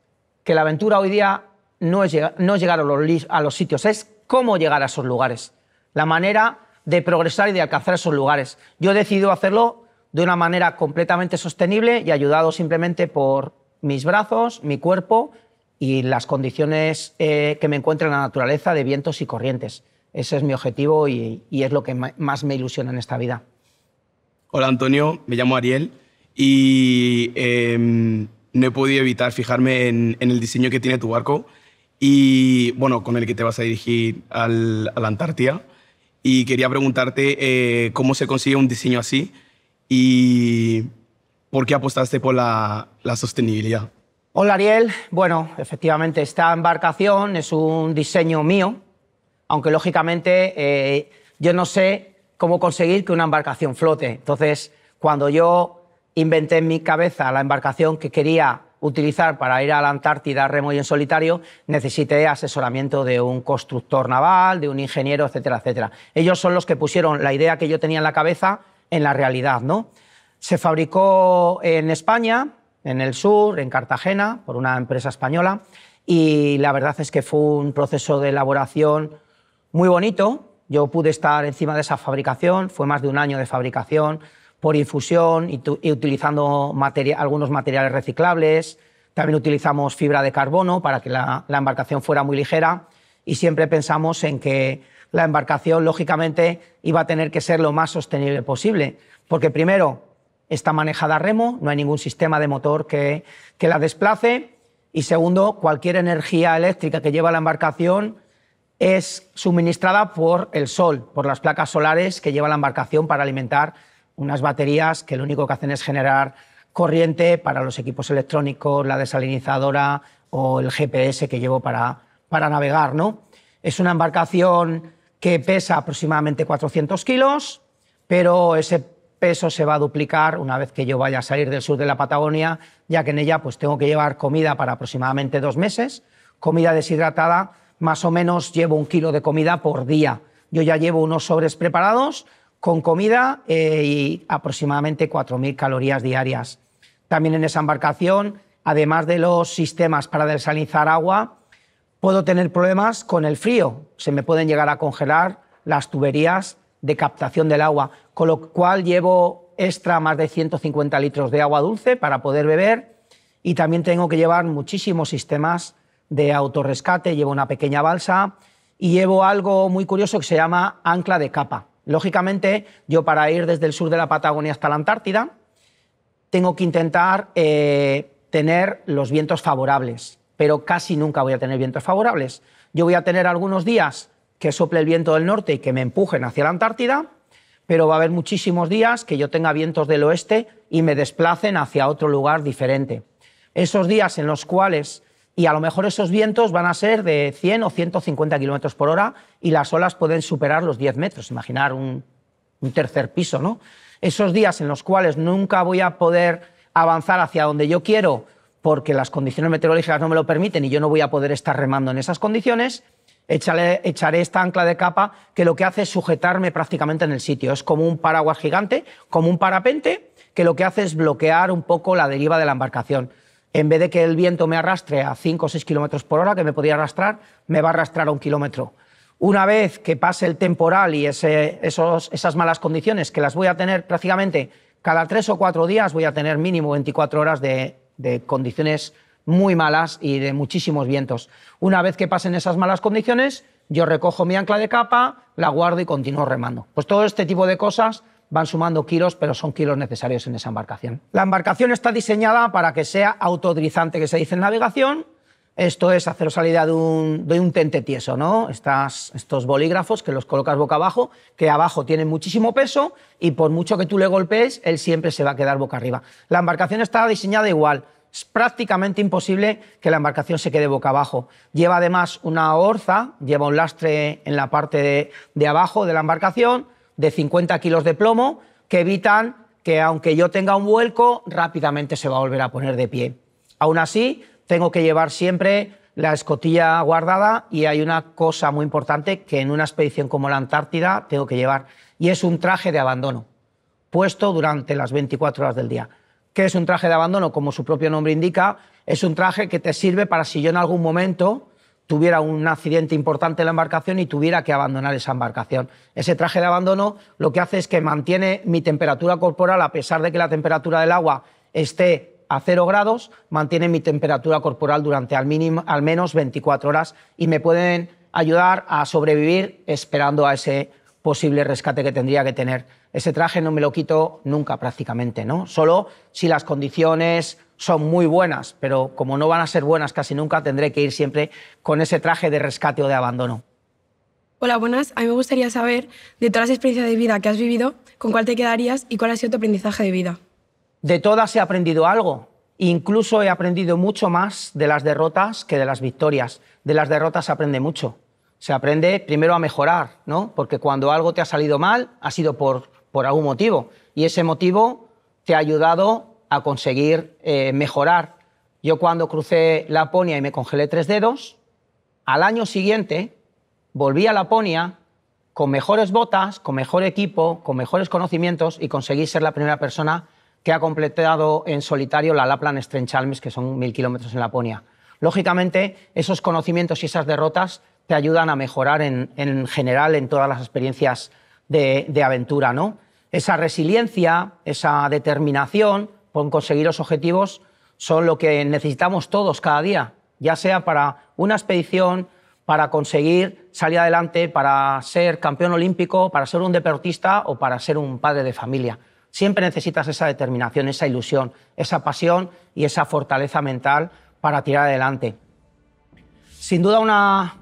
que la aventura hoy día no es, llegar a los, a los sitios, es cómo llegar a esos lugares. La manera de progresar y de alcanzar esos lugares. Yo he decidido hacerlo de una manera completamente sostenible y ayudado simplemente por mis brazos, mi cuerpo y las condiciones eh, que me encuentra en la naturaleza de vientos y corrientes. Ese es mi objetivo y, es lo que más me ilusiona en esta vida. Hola Antonio, me llamo Ariel y em, no he podido evitar fijarme en, el diseño que tiene tu barco y bueno, con el que te vas a dirigir a la Antártida. Y quería preguntarte eh, cómo se consigue un diseño así y por qué apostaste por la, sostenibilidad. Hola Ariel, bueno, efectivamente esta embarcación es un diseño mío, aunque lógicamente eh, yo no sé cómo conseguir que una embarcación flote. Entonces, cuando yo inventé en mi cabeza la embarcación que quería utilizar para ir a la Antártida remo y en solitario, necesité asesoramiento de un constructor naval, de un ingeniero, etcétera, etcétera. Ellos son los que pusieron la idea que yo tenía en la cabeza en la realidad. ¿no? Se fabricó en España, en el sur, en Cartagena, por una empresa española, y la verdad es que fue un proceso de elaboración muy bonito. Yo pude estar encima de esa fabricación, fue más de un año de fabricación por infusión y, utilizando algunos materiales reciclables. También utilizamos fibra de carbono para que la embarcación fuera muy ligera y siempre pensamos en que la embarcación, lógicamente, iba a tener que ser lo más sostenible posible. Porque primero, está manejada a remo, no hay ningún sistema de motor que, que la desplace. Y segundo, cualquier energía eléctrica que lleva la embarcación es suministrada por el sol, por las placas solares que lleva la embarcación para alimentar unas baterías que lo único que hacen es generar corriente para los equipos electrónicos, la desalinizadora o el GPS que llevo para, para navegar. ¿no? Es una embarcación que pesa aproximadamente 400 kilos, pero ese peso se va a duplicar una vez que yo vaya a salir del sur de la Patagonia, ya que en ella pues tengo que llevar comida para aproximadamente dos meses, comida deshidratada, más o menos llevo un kilo de comida por día. Yo ya llevo unos sobres preparados con comida eh, y aproximadamente 4.000 calorías diarias. También en esa embarcación, además de los sistemas para desalinizar agua, Puedo tener problemas con el frío, se me pueden llegar a congelar las tuberías de captación del agua, con lo cual llevo extra más de 150 litros de agua dulce para poder beber y también tengo que llevar muchísimos sistemas de autorrescate, llevo una pequeña balsa y llevo algo muy curioso que se llama ancla de capa. Lógicamente, yo para ir desde el sur de la Patagonia hasta la Antártida, tengo que intentar eh, tener los vientos favorables pero casi nunca voy a tener vientos favorables. Yo voy a tener algunos días que sople el viento del norte y que me empujen hacia la Antártida, pero va a haber muchísimos días que yo tenga vientos del oeste y me desplacen hacia otro lugar diferente. Esos días en los cuales, y a lo mejor esos vientos van a ser de 100 o 150 kilómetros por hora y las olas pueden superar los 10 metros, imaginar un, tercer piso, ¿no? Esos días en los cuales nunca voy a poder avanzar hacia donde yo quiero porque las condiciones meteorológicas no me lo permiten y yo no voy a poder estar remando en esas condiciones, echaré, esta ancla de capa que lo que hace es sujetarme prácticamente en el sitio. Es como un paraguas gigante, como un parapente, que lo que hace es bloquear un poco la deriva de la embarcación. En vez de que el viento me arrastre a 5 o 6 kilómetros por hora, que me podría arrastrar, me va a arrastrar a un kilómetro. Una vez que pase el temporal y esas malas condiciones, que las voy a tener prácticamente cada tres o cuatro días, voy a tener mínimo 24 horas de de condiciones muy malas y de muchísimos vientos. Una vez que pasen esas malas condiciones, yo recojo mi ancla de capa, la guardo y continúo remando. Pues todo este tipo de cosas van sumando kilos, pero son kilos necesarios en esa embarcación. La embarcación está diseñada para que sea autodrizante, que se dice en navegación, esto es hacer salida de un, de un tente tieso, ¿no? estos bolígrafos que los colocas boca abajo, que abajo tienen muchísimo peso y por mucho que tú le golpees, él siempre se va a quedar boca arriba. La embarcación está diseñada igual. Es prácticamente imposible que la embarcación se quede boca abajo. Lleva además una orza, lleva un lastre en la parte de, de abajo de la embarcación de 50 kilos de plomo que evitan que aunque yo tenga un vuelco, rápidamente se va a volver a poner de pie. Aún así, tengo que llevar siempre la escotilla guardada y hay una cosa muy importante que en una expedición como la Antártida tengo que llevar y es un traje de abandono, puesto durante las 24 horas del día. ¿Qué es un traje de abandono? Como su propio nombre indica, es un traje que te sirve para si yo en algún momento tuviera un accidente importante en la embarcación y tuviera que abandonar esa embarcación. Ese traje de abandono lo que hace es que mantiene mi temperatura corporal a pesar de que la temperatura del agua esté a cero grados mantienen mi temperatura corporal durante al, mínimo, al menos 24 horas y me pueden ayudar a sobrevivir esperando a ese posible rescate que tendría que tener. Ese traje no me lo quito nunca prácticamente, ¿no? Solo si las condiciones son muy buenas, pero como no van a ser buenas casi nunca, tendré que ir siempre con ese traje de rescate o de abandono. Hola, buenas. A mí me gustaría saber, de todas las experiencias de vida que has vivido, ¿con cuál te quedarías y cuál ha sido tu aprendizaje de vida? De todas he aprendido algo. Incluso he aprendido mucho más de las derrotas que de las victorias. De las derrotas se aprende mucho. Se aprende primero a mejorar, ¿no? Porque cuando algo te ha salido mal, ha sido por, por algún motivo. Y ese motivo te ha ayudado a conseguir eh, mejorar. Yo cuando crucé Laponia y me congelé tres dedos, al año siguiente volví a Laponia con mejores botas, con mejor equipo, con mejores conocimientos y conseguí ser la primera persona que ha completado en solitario la Lapland Strenchalmes, que son mil kilómetros en Laponia. Lógicamente, esos conocimientos y esas derrotas te ayudan a mejorar en, general en todas las experiencias de, aventura. ¿no? Esa resiliencia, esa determinación por conseguir los objetivos son lo que necesitamos todos cada día, ya sea para una expedición, para conseguir salir adelante, para ser campeón olímpico, para ser un deportista o para ser un padre de familia siempre necesitas esa determinación, esa ilusión, esa pasión y esa fortaleza mental para tirar adelante. Sin duda una,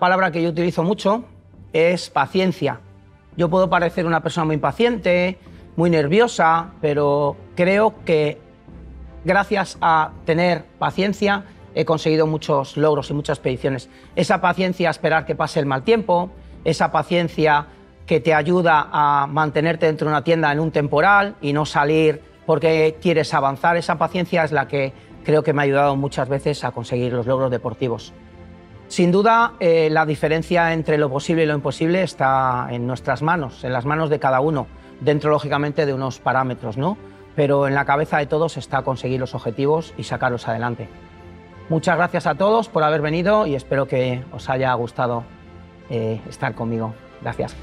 palabra que yo utilizo mucho es paciencia. Yo puedo parecer una persona muy impaciente, muy nerviosa, pero creo que gracias a tener paciencia he conseguido muchos logros y muchas peticiones. Esa paciencia a esperar que pase el mal tiempo, esa paciencia que te ayuda a mantenerte dentro de una tienda en un temporal y no salir porque quieres avanzar. Esa paciencia es la que creo que me ha ayudado muchas veces a conseguir los logros deportivos. Sin duda, eh, la diferencia entre lo posible y lo imposible está en nuestras manos, en las manos de cada uno, dentro, lógicamente, de unos parámetros, ¿no? Pero en la cabeza de todos está conseguir los objetivos y sacarlos adelante. Muchas gracias a todos por haber venido y espero que os haya gustado eh, estar conmigo. Gracias.